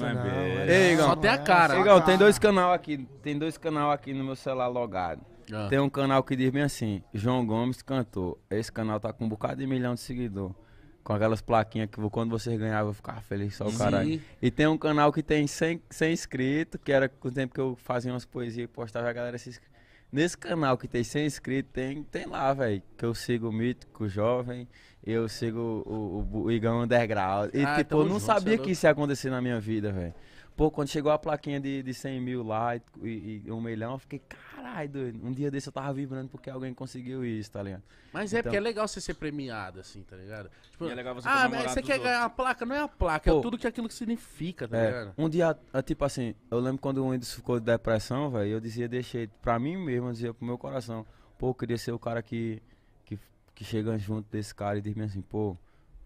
Não é não, é Ei, Igão. Só tem a cara. Igão, tem dois canal aqui. Tem dois canal aqui no meu celular logado. Ah. Tem um canal que diz bem assim, João Gomes cantou. Esse canal tá com um bocado de milhão de seguidor. Com aquelas plaquinhas que quando vocês ganhar eu vou ficar feliz só o caralho. E tem um canal que tem 100, 100 inscritos, que era com o tempo que eu fazia umas poesias e postava a galera se inscrever. Nesse canal que tem 100 inscritos, tem, tem lá, velho. Que eu sigo o Mítico Jovem, eu sigo o, o, o Igão Underground. E, ah, tipo, eu não junto, é sabia que isso ia acontecer na minha vida, velho. Pô, quando chegou a plaquinha de, de 100 mil lá e, e, e um milhão, eu fiquei, caralho, doido. Um dia desse eu tava vibrando porque alguém conseguiu isso, tá ligado? Mas é então... é porque é legal você ser premiado, assim, tá ligado? Tipo, e é legal você Ah, mas você quer outros. ganhar a placa? Não é a placa, é Pô, é tudo que é aquilo que significa, tá é, ligado? Um dia, ah, tipo assim, eu lembro quando o Windows ficou de depressão, velho, eu dizia, deixei pra mim mesmo, eu dizia pro meu coração, pô, eu queria ser o cara que, que, que chega junto desse cara e diz assim, pô,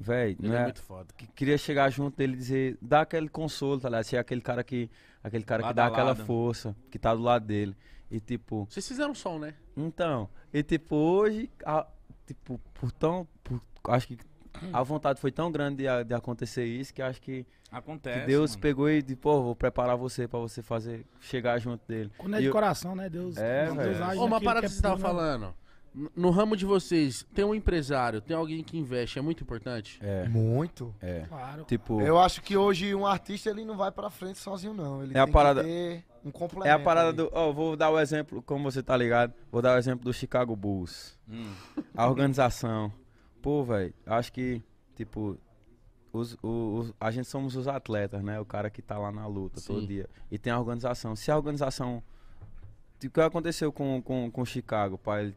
Velho, não é, é muito foda. Que queria chegar junto dele e dizer, dá aquele consolo, tá ligado? Ser é aquele cara que. Aquele cara lado que dá aquela lado. força, que tá do lado dele. E tipo. Vocês fizeram som, né? Então. E tipo, hoje, a, tipo, por tão. Por, acho que a vontade foi tão grande de, de acontecer isso que acho que. Acontece. Que Deus mano. pegou e disse, pô, vou preparar você pra você fazer. Chegar junto dele. Quando é de eu, coração, né? Deus. É, Deus, Ô, uma parada é que você tava né? falando. No ramo de vocês, tem um empresário, tem alguém que investe, é muito importante? É. Muito. É. Claro. Tipo, Eu acho que hoje um artista ele não vai pra frente sozinho, não. Ele é a parada... um complemento. É a parada aí. do. Ó, oh, vou dar o exemplo, como você tá ligado, vou dar o exemplo do Chicago Bulls. Hum. A organização. Pô, velho, acho que, tipo, os, os, a gente somos os atletas, né? O cara que tá lá na luta Sim. todo dia. E tem a organização. Se a organização. Tipo, o que aconteceu com, com, com Chicago, pai? Ele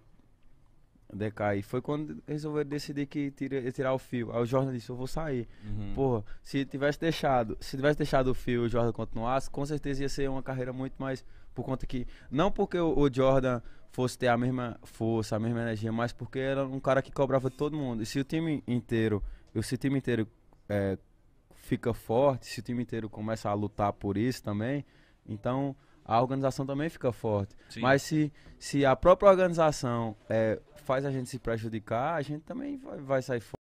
decair Foi quando resolveram decidir que tira, tirar o fio. Aí o Jordan disse, eu vou sair. Uhum. Porra, se tivesse deixado, se tivesse deixado o fio e o Jordan continuasse, com certeza ia ser uma carreira muito mais por conta que. Não porque o, o Jordan fosse ter a mesma força, a mesma energia, mas porque era um cara que cobrava todo mundo. E se o time inteiro, se o time inteiro é, fica forte, se o time inteiro começa a lutar por isso também, então a organização também fica forte. Sim. Mas se, se a própria organização é, faz a gente se prejudicar, a gente também vai, vai sair forte.